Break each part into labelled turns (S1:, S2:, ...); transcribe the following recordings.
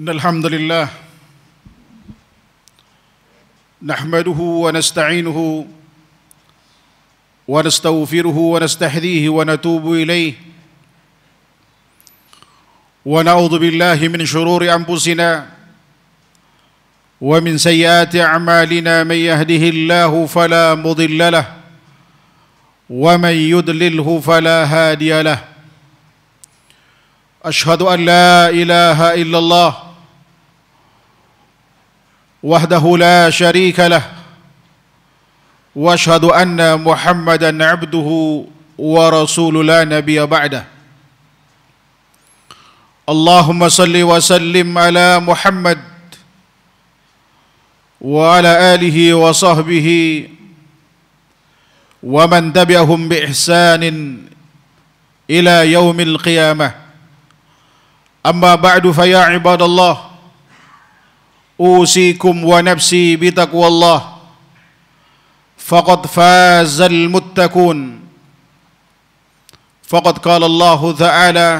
S1: إن الحمد لله نحمده ونستعينه ونستغفره ونستحذيه ونتوب إليه ونعوذ بالله من شرور أنفسنا ومن سيئات أعمالنا من يهده الله فلا مضل له ومن يضلله فلا هادي له أشهد أن لا إله إلا الله وحده لا شريك له واشهد ان محمدا عبده ورسول لا نبي بعده اللهم صل وسلم على محمد وعلى اله وصحبه ومن تبعهم باحسان الى يوم القيامه اما بعد فيا عباد الله اوصيكم ونفسي بتقوى الله فقد فاز المتقون فقد قال الله تعالى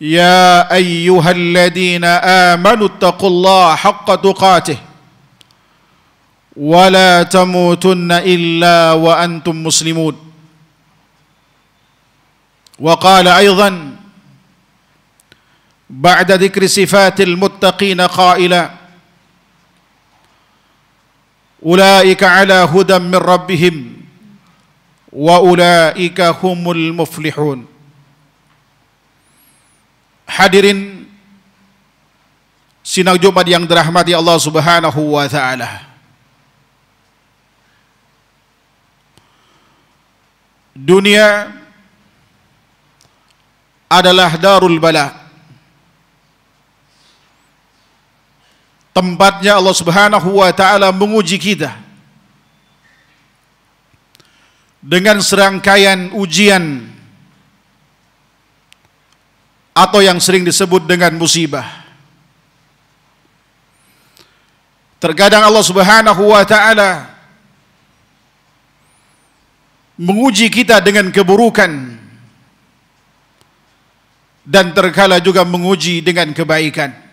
S1: يا ايها الذين امنوا اتقوا الله حق تقاته ولا تموتن الا وانتم مسلمون وقال ايضا بعد ذكر صفات المتقين قائلا أولئك على هدى من ربهم وأولئك هم المفلحون حاضرين سينغ جمد yang dirahmati الله سبحانه وتعالى دنيا Dunia adalah darul balak tempatnya Allah Subhanahu wa taala menguji kita dengan serangkaian ujian atau yang sering disebut dengan musibah. Terkadang Allah Subhanahu wa taala menguji kita dengan keburukan dan terkala juga menguji dengan kebaikan.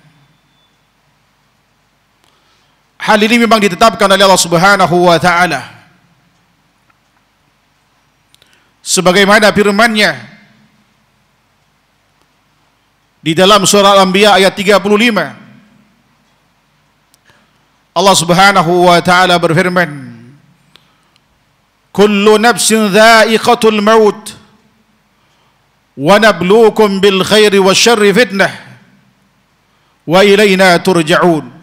S1: Hal ini memang ditetapkan oleh Allah Subhanahu wa taala. Sebagaimana firman-Nya di dalam surah Al-Anbiya ayat 35. Allah Subhanahu wa taala berfirman, "Kullu nafsin dha'iqatul maut." ونبلوكم بالخير والشر فتنة وإلينا ترجعون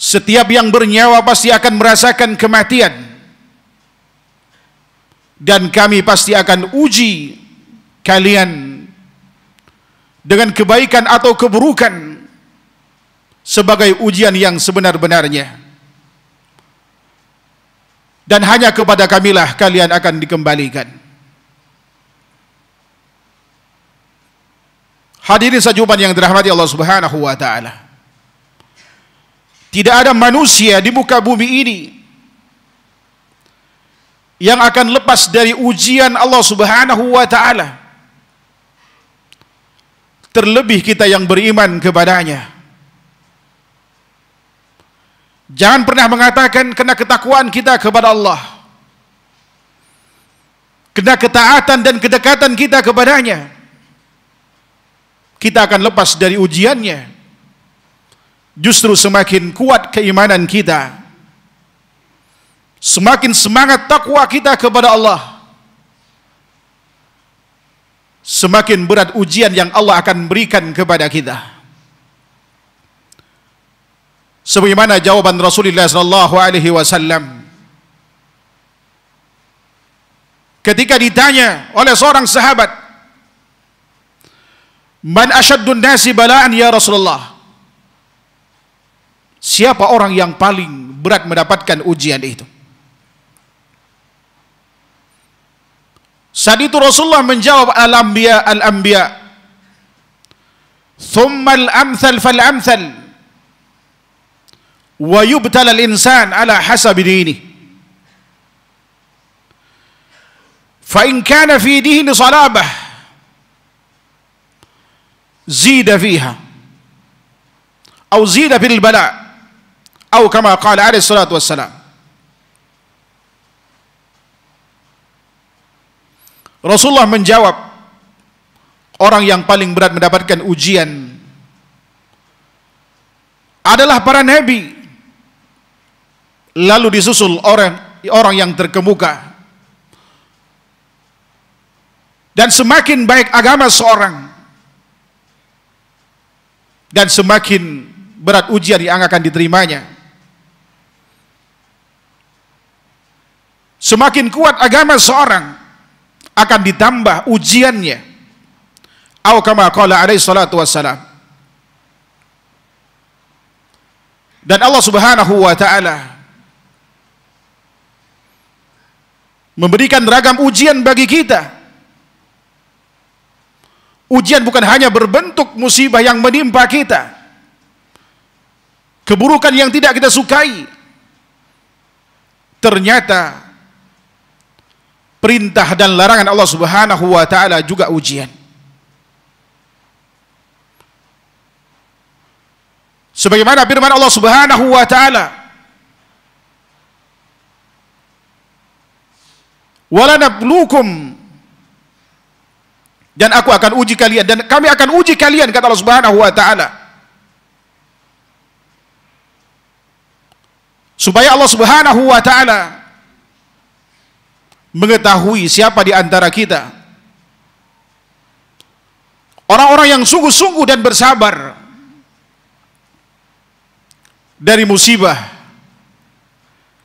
S1: setiap yang bernyawa pasti akan merasakan kematian. Dan kami pasti akan uji kalian dengan kebaikan atau keburukan sebagai ujian yang sebenar-benarnya. Dan hanya kepada kamilah kalian akan dikembalikan. Hadirin sajuban yang dirahmati Allah Subhanahu wa taala. Tidak ada manusia di muka bumi ini yang akan lepas dari ujian Allah Subhanahu wa taala. Terlebih kita yang beriman kepadanya. Jangan pernah mengatakan kena ketakwaan kita kepada Allah. Kena ketaatan dan kedekatan kita kepadanya. Kita akan lepas dari ujiannya. justru semakin kuat keimanan kita semakin semangat takwa kita kepada Allah semakin berat ujian yang Allah akan berikan kepada kita sebagaimana jawaban Rasulullah sallallahu alaihi wasallam ketika ditanya oleh seorang sahabat man asyaddun nasi bala'an ya Rasulullah Siapa orang yang paling berat mendapatkan ujian itu? Saat itu Rasulullah menjawab al-anbiya al-anbiya. Thumma al-amthal fal-amthal. Wa yubtala al-insan ala hasab hasabi fa فإن كان fi دين salabah, zida fiha, أو zida bil البلاء atau kama qala alaihi salatu wassalam Rasulullah menjawab orang yang paling berat mendapatkan ujian adalah para nabi lalu disusul orang orang yang terkemuka dan semakin baik agama seorang dan semakin berat ujian yang akan diterimanya Semakin kuat agama seorang akan ditambah ujiannya. Au kama qala alaihi salatu wassalam. Dan Allah Subhanahu wa taala memberikan ragam ujian bagi kita. Ujian bukan hanya berbentuk musibah yang menimpa kita. Keburukan yang tidak kita sukai. Ternyata perintah dan larangan Allah Subhanahu wa taala juga ujian. Sebagaimana firman Allah Subhanahu wa taala dan aku akan uji kalian dan kami akan uji kalian kata Allah Subhanahu wa taala supaya Allah Subhanahu wa taala mengetahui siapa di antara kita orang-orang yang sungguh-sungguh dan bersabar dari musibah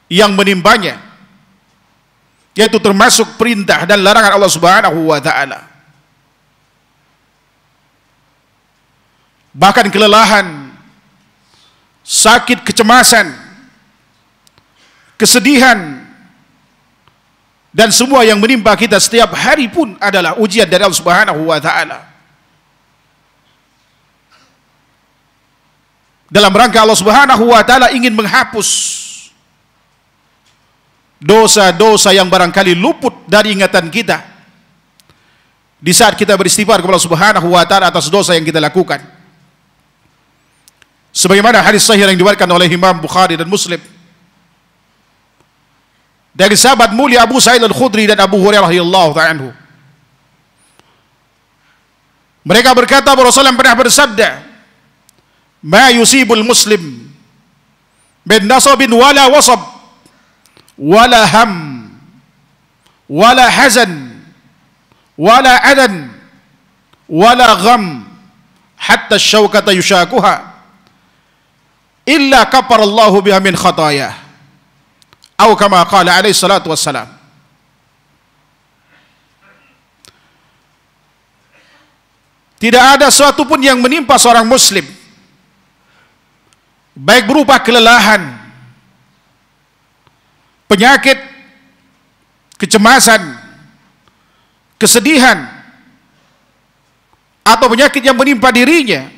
S1: yang menimpanya yaitu termasuk perintah dan larangan Allah Subhanahu wa taala bahkan kelelahan sakit kecemasan kesedihan dan semua yang menimpa kita setiap hari pun adalah ujian dari Allah Subhanahu wa taala. Dalam rangka Allah Subhanahu wa taala ingin menghapus dosa-dosa yang barangkali luput dari ingatan kita. Di saat kita beristighfar kepada Allah Subhanahu wa taala atas dosa yang kita lakukan. Sebagaimana hadis sahih yang diriwayatkan oleh Imam Bukhari dan Muslim dari sahabat mulia Abu Sa'id Al-Khudri dan Abu Hurairah radhiyallahu ta'ala anhu. Mereka berkata bahwa Rasulullah pernah bersabda, "Ma yusibul muslim min nasabin wala wasab wala ham wala hazan wala adan wala gham hatta asy-syaukata yushakuha illa kafara Allahu biha min khatayah." atau kama qala alaihi salatu wassalam Tidak ada sesuatu pun yang menimpa seorang muslim baik berupa kelelahan, penyakit, kecemasan, kesedihan atau penyakit yang menimpa dirinya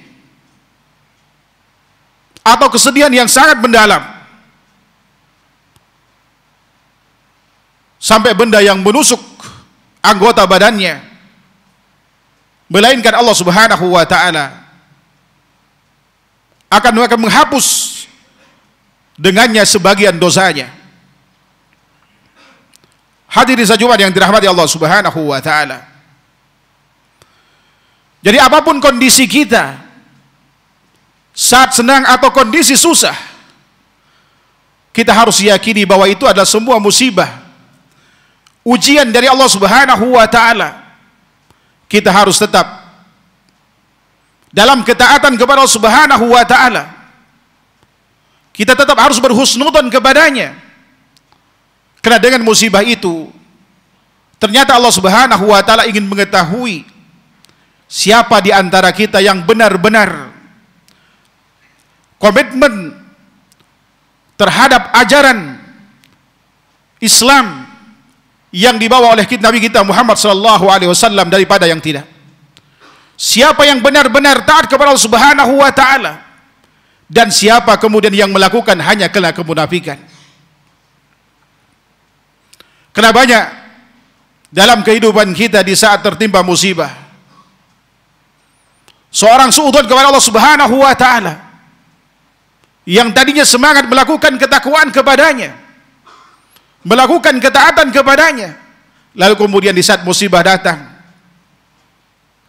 S1: atau kesedihan yang sangat mendalam sampai benda yang menusuk anggota badannya melainkan Allah Subhanahu wa taala akan akan menghapus dengannya sebagian dosanya Hadirin sajuan yang dirahmati Allah Subhanahu wa taala. Jadi apapun kondisi kita saat senang atau kondisi susah kita harus yakini bahwa itu adalah semua musibah ujian dari Allah Subhanahu wa taala kita harus tetap dalam ketaatan kepada Allah Subhanahu wa taala kita tetap harus berhusnudon kepadanya karena dengan musibah itu ternyata Allah Subhanahu wa taala ingin mengetahui siapa di antara kita yang benar-benar komitmen terhadap ajaran Islam yang dibawa oleh kitab Nabi kita Muhammad sallallahu alaihi wasallam daripada yang tidak. Siapa yang benar-benar taat kepada Allah Subhanahu wa taala dan siapa kemudian yang melakukan hanya kena kemunafikan. Kena banyak dalam kehidupan kita di saat tertimpa musibah. Seorang suudun kepada Allah Subhanahu wa taala yang tadinya semangat melakukan ketakwaan kepadanya melakukan ketaatan kepadanya lalu kemudian di saat musibah datang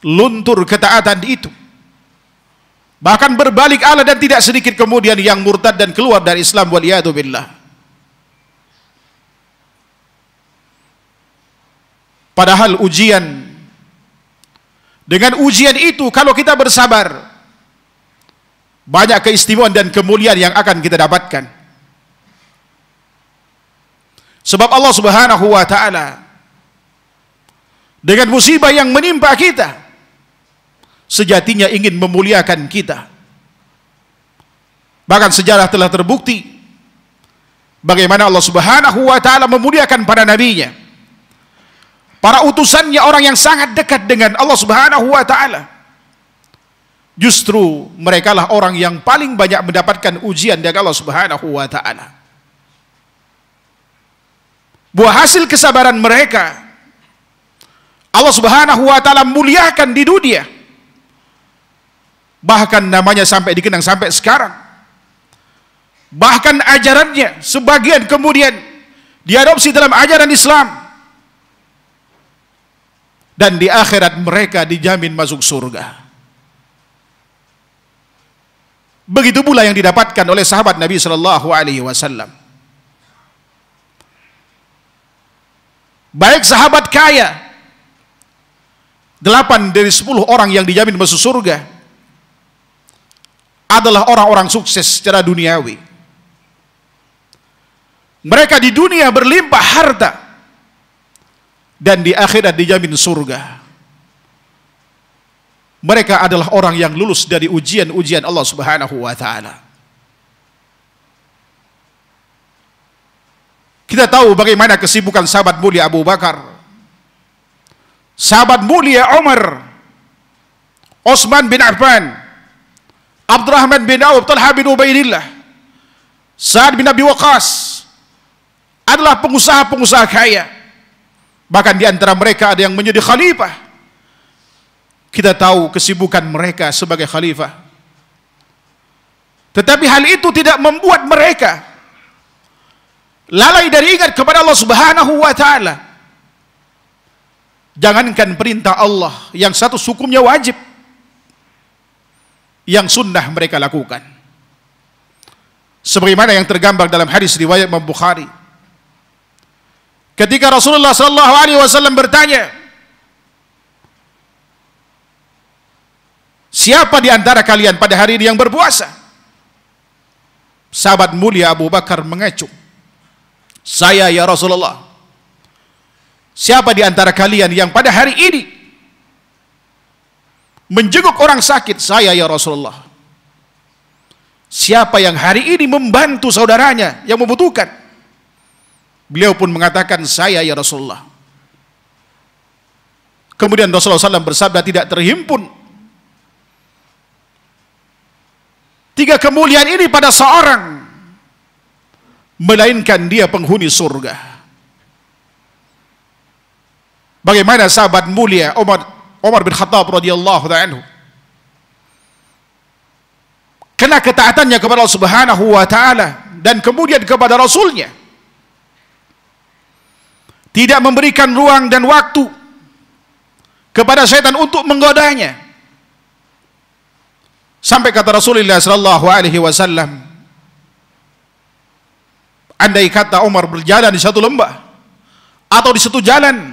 S1: luntur ketaatan itu bahkan berbalik Allah dan tidak sedikit kemudian yang murtad dan keluar dari Islam waliyadu padahal ujian dengan ujian itu kalau kita bersabar banyak keistimewaan dan kemuliaan yang akan kita dapatkan Sebab Allah Subhanahu wa taala dengan musibah yang menimpa kita sejatinya ingin memuliakan kita. Bahkan sejarah telah terbukti bagaimana Allah Subhanahu wa taala memuliakan para nabinya. Para utusannya orang yang sangat dekat dengan Allah Subhanahu wa taala. Justru merekalah orang yang paling banyak mendapatkan ujian dari Allah Subhanahu wa taala buah hasil kesabaran mereka Allah Subhanahu wa taala muliakan di dunia bahkan namanya sampai dikenang sampai sekarang bahkan ajarannya sebagian kemudian diadopsi dalam ajaran Islam dan di akhirat mereka dijamin masuk surga begitu pula yang didapatkan oleh sahabat Nabi Shallallahu Alaihi Wasallam Baik sahabat kaya, delapan dari sepuluh orang yang dijamin masuk surga adalah orang-orang sukses secara duniawi. Mereka di dunia berlimpah harta dan di akhirat dijamin surga. Mereka adalah orang yang lulus dari ujian-ujian Allah Subhanahu wa taala. Kita tahu bagaimana kesibukan sahabat mulia Abu Bakar. Sahabat mulia Umar. Osman bin Affan. Abdurrahman bin Auf, Talha bin Ubaidillah. Sa'ad bin Abi Waqas. Adalah pengusaha-pengusaha kaya. Bahkan di antara mereka ada yang menjadi khalifah. Kita tahu kesibukan mereka sebagai khalifah. Tetapi hal itu tidak membuat mereka lalai dari ingat kepada Allah Subhanahu wa taala. Jangankan perintah Allah yang satu hukumnya wajib yang sunnah mereka lakukan. Sebagaimana yang tergambar dalam hadis riwayat Imam Bukhari. Ketika Rasulullah sallallahu alaihi wasallam bertanya, Siapa di antara kalian pada hari ini yang berpuasa? Sahabat mulia Abu Bakar mengecup. Saya ya Rasulullah. Siapa di antara kalian yang pada hari ini menjenguk orang sakit? Saya ya Rasulullah. Siapa yang hari ini membantu saudaranya yang membutuhkan? Beliau pun mengatakan saya ya Rasulullah. Kemudian Rasulullah SAW bersabda tidak terhimpun tiga kemuliaan ini pada seorang melainkan dia penghuni surga. Bagaimana sahabat mulia Umar Umar bin Khattab radhiyallahu anhu karena ketaatannya kepada Allah Subhanahu wa taala dan kemudian kepada rasulnya tidak memberikan ruang dan waktu kepada setan untuk menggodanya sampai kata Rasulullah sallallahu alaihi wasallam Andai kata Umar berjalan di satu lembah atau di satu jalan,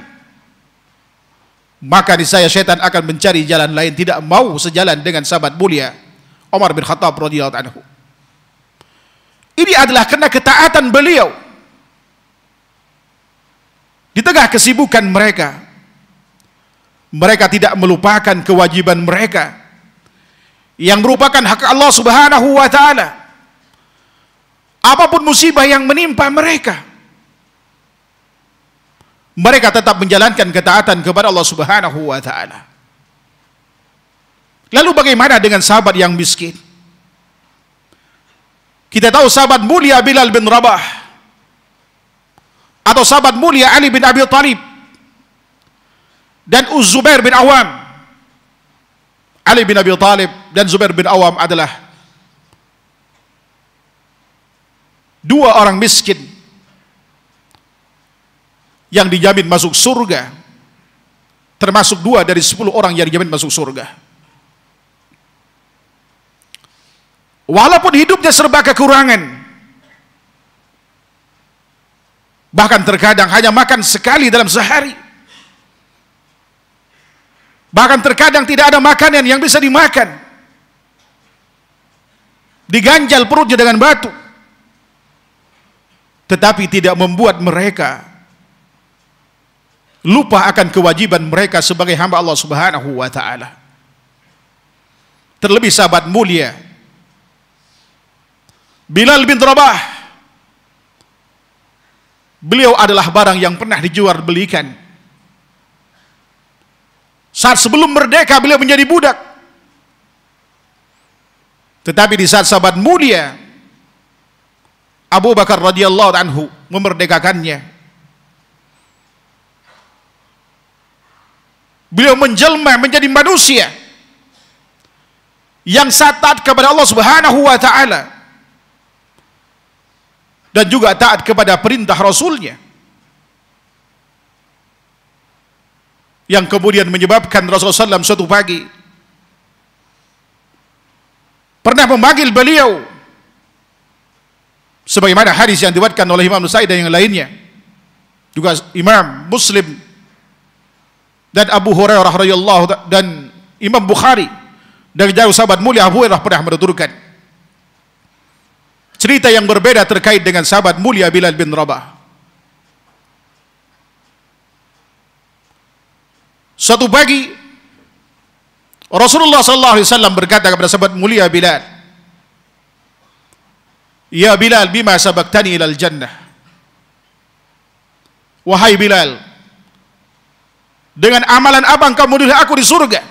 S1: maka di saya setan akan mencari jalan lain tidak mau sejalan dengan sahabat mulia Umar bin Khattab radhiyallahu anhu ini adalah karena ketaatan beliau di tengah kesibukan mereka mereka tidak melupakan kewajiban mereka yang merupakan hak Allah Subhanahu wa taala apapun musibah yang menimpa mereka. Mereka tetap menjalankan ketaatan kepada Allah Subhanahu wa taala. Lalu bagaimana dengan sahabat yang miskin? Kita tahu sahabat mulia Bilal bin Rabah atau sahabat mulia Ali bin Abi Thalib dan Uzubair bin Awam. Ali bin Abi Thalib dan Zubair bin Awam adalah dua orang miskin yang dijamin masuk surga termasuk dua dari sepuluh orang yang dijamin masuk surga walaupun hidupnya serba kekurangan bahkan terkadang hanya makan sekali dalam sehari bahkan terkadang tidak ada makanan yang bisa dimakan diganjal perutnya dengan batu tetapi tidak membuat mereka lupa akan kewajiban mereka sebagai hamba Allah Subhanahu wa taala. Terlebih sahabat mulia Bilal bin Rabah beliau adalah barang yang pernah dijual belikan. Saat sebelum merdeka beliau menjadi budak. Tetapi di saat sahabat mulia Abu Bakar radhiyallahu anhu memerdekakannya. Beliau menjelma menjadi manusia yang taat kepada Allah Subhanahu wa taala dan juga taat kepada perintah rasulnya. Yang kemudian menyebabkan Rasulullah SAW suatu pagi pernah memanggil beliau sebagaimana hadis yang dibuatkan oleh Imam Nusaid dan yang lainnya juga Imam Muslim dan Abu Hurairah radhiyallahu dan Imam Bukhari dari jauh sahabat mulia Abu Hurairah pernah menuturkan cerita yang berbeda terkait dengan sahabat mulia Bilal bin Rabah suatu pagi Rasulullah sallallahu alaihi wasallam berkata kepada sahabat mulia Bilal Ya Bilal bima sabaktani ilal jannah Wahai Bilal Dengan amalan abang kamu dulu aku di surga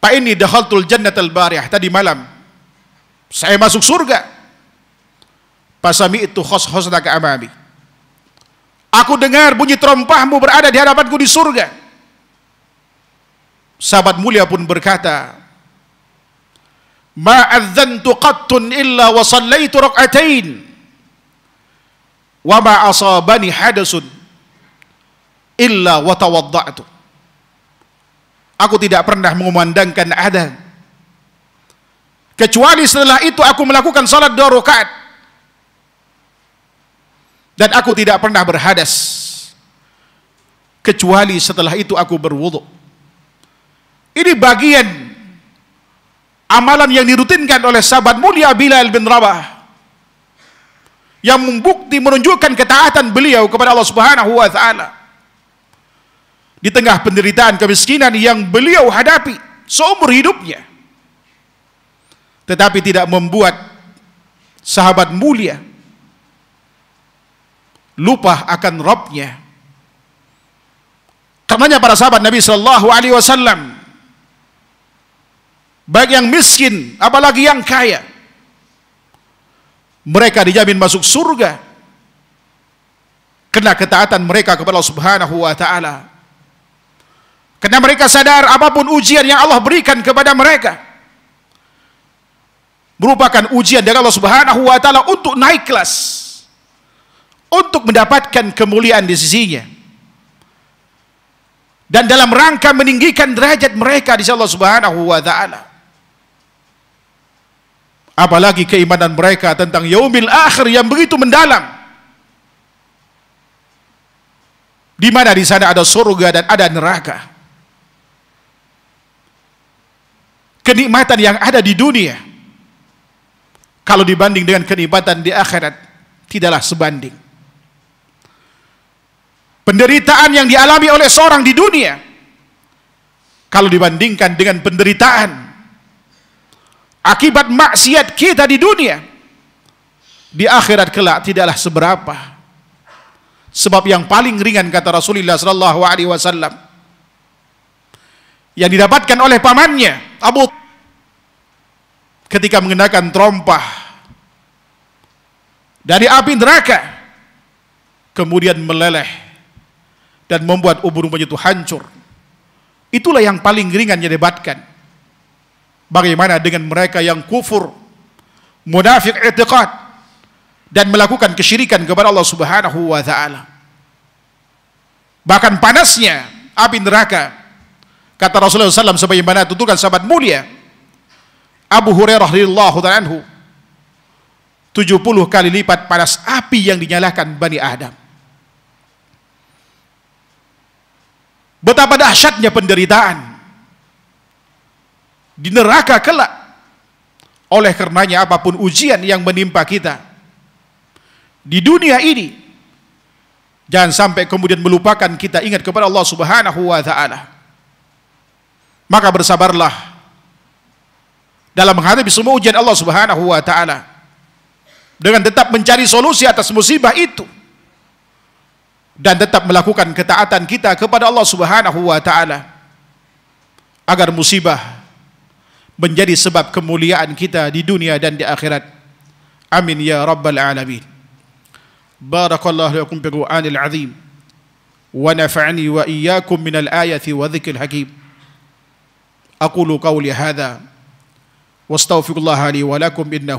S1: Pak ini dakhaltul jannah bariyah tadi malam saya masuk surga Pasami itu khos khosnaka amami Aku dengar bunyi trompahmu berada di hadapanku di surga Sahabat mulia pun berkata ma adzantu qattun illa wa sallaitu rak'atain wa ma asabani hadasun illa wa tawadda'tu aku tidak pernah mengumandangkan adzan kecuali setelah itu aku melakukan salat dua rakaat dan aku tidak pernah berhadas kecuali setelah itu aku berwudu ini bagian amalan yang dirutinkan oleh sahabat mulia Bilal bin Rabah yang membukti menunjukkan ketaatan beliau kepada Allah Subhanahu wa taala di tengah penderitaan kemiskinan yang beliau hadapi seumur hidupnya tetapi tidak membuat sahabat mulia lupa akan Rabbnya karenanya para sahabat Nabi Shallallahu Alaihi Wasallam baik yang miskin, apalagi yang kaya. Mereka dijamin masuk surga karena ketaatan mereka kepada Allah Subhanahu wa taala. Karena mereka sadar apapun ujian yang Allah berikan kepada mereka merupakan ujian dari Allah Subhanahu wa taala untuk naik kelas untuk mendapatkan kemuliaan di sisinya dan dalam rangka meninggikan derajat mereka di sisi Allah Subhanahu wa taala apalagi keimanan mereka tentang yaumil akhir yang begitu mendalam di mana di sana ada surga dan ada neraka kenikmatan yang ada di dunia kalau dibanding dengan kenikmatan di akhirat tidaklah sebanding penderitaan yang dialami oleh seorang di dunia kalau dibandingkan dengan penderitaan akibat maksiat kita di dunia di akhirat kelak tidaklah seberapa sebab yang paling ringan kata Rasulullah sallallahu alaihi wasallam yang didapatkan oleh pamannya Abu ketika mengenakan trompah dari api neraka kemudian meleleh dan membuat ubur ubur itu hancur itulah yang paling ringan yang didapatkan Bagaimana dengan mereka yang kufur, munafik i'tiqad dan melakukan kesyirikan kepada Allah Subhanahu wa taala. Bahkan panasnya api neraka kata Rasulullah SAW sebagaimana tuturkan sahabat mulia Abu Hurairah radhiyallahu anhu 70 kali lipat panas api yang dinyalakan Bani Adam. Betapa dahsyatnya penderitaan di neraka kelak. Oleh karenanya apapun ujian yang menimpa kita di dunia ini jangan sampai kemudian melupakan kita ingat kepada Allah Subhanahu wa taala. Maka bersabarlah dalam menghadapi semua ujian Allah Subhanahu wa taala dengan tetap mencari solusi atas musibah itu dan tetap melakukan ketaatan kita kepada Allah Subhanahu wa taala agar musibah menjadi sebab kemuliaan kita di dunia dan di akhirat. Amin ya rabbal alamin. Barakallahu lakum bil azim. Wa nafa'ani wa iyyakum minal ayati wa dhikril hakim. Aqulu qawli hadha واستغفر الله لي ولكم انه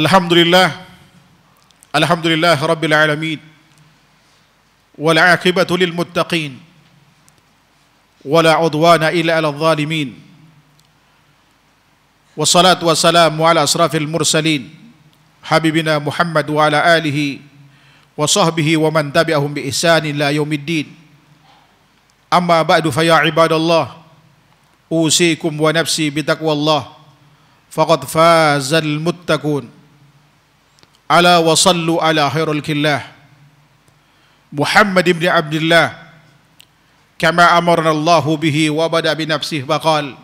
S1: الحمد لله الحمد لله رب العالمين والعاقبة للمتقين ولا عدوان إلا على الظالمين والصلاة والسلام على أشرف المرسلين حبيبنا محمد وعلى آله وصحبه ومن تبعهم بإحسان إلى يوم الدين أما بعد فيا عباد الله أوصيكم ونفسي بتقوى الله فقد فاز المتقون على وصلوا على خير الكلاه محمد بن عبد الله كما أمرنا الله به وبدأ بنفسه فقال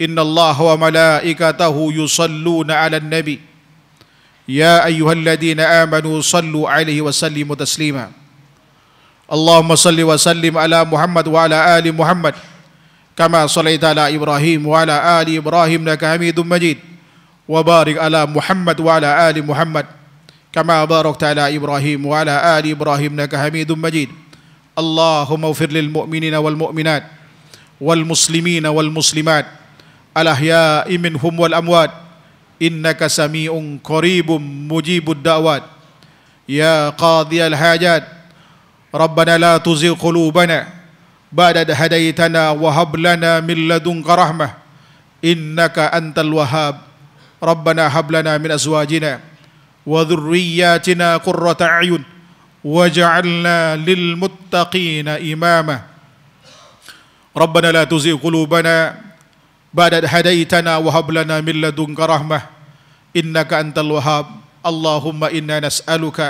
S1: إن الله وملائكته يصلون على النبي يا أيها الذين آمنوا صلوا عليه وسلموا تسليما اللهم صل وسلم على محمد وعلى آل محمد كما صليت على إبراهيم وعلى آل إبراهيم إنك حميد مجيد وبارك على محمد وعلى آل محمد كما باركت على إبراهيم وعلى آل إبراهيم إنك حميد مجيد اللهم اغفر للمؤمنين والمؤمنات والمسلمين والمسلمات الأحياء منهم والأموات إنك سميع قريب مجيب الدعوات يا قاضي الحاجات ربنا لا تزغ قلوبنا بعد إذ هديتنا وهب لنا من لدنك رحمة إنك أنت الوهاب ربنا هب لنا من أزواجنا وذرياتنا قرة أعين وجعلنا للمتقين إماما ربنا لا تزغ قلوبنا بعد إذ هديتنا وهب لنا من لدنك رحمة إنك أنت الوهاب اللهم إنا نسألك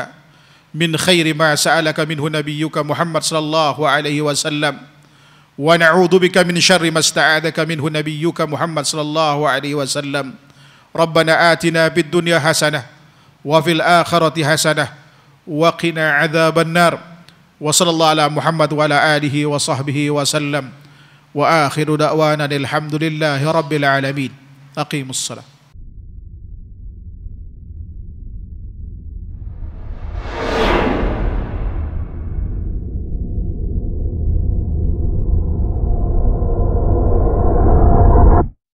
S1: من خير ما سألك منه نبيك محمد صلى الله عليه وسلم ونعوذ بك من شر ما استعاذك منه نبيك محمد صلى الله عليه وسلم ربنا آتنا بالدنيا حسنة وفي الآخرة حسنة وقنا عذاب النار وصلى الله على محمد وعلى آله وصحبه وسلم وآخر دعوانا الحمد لله رب العالمين أقيموا الصلاة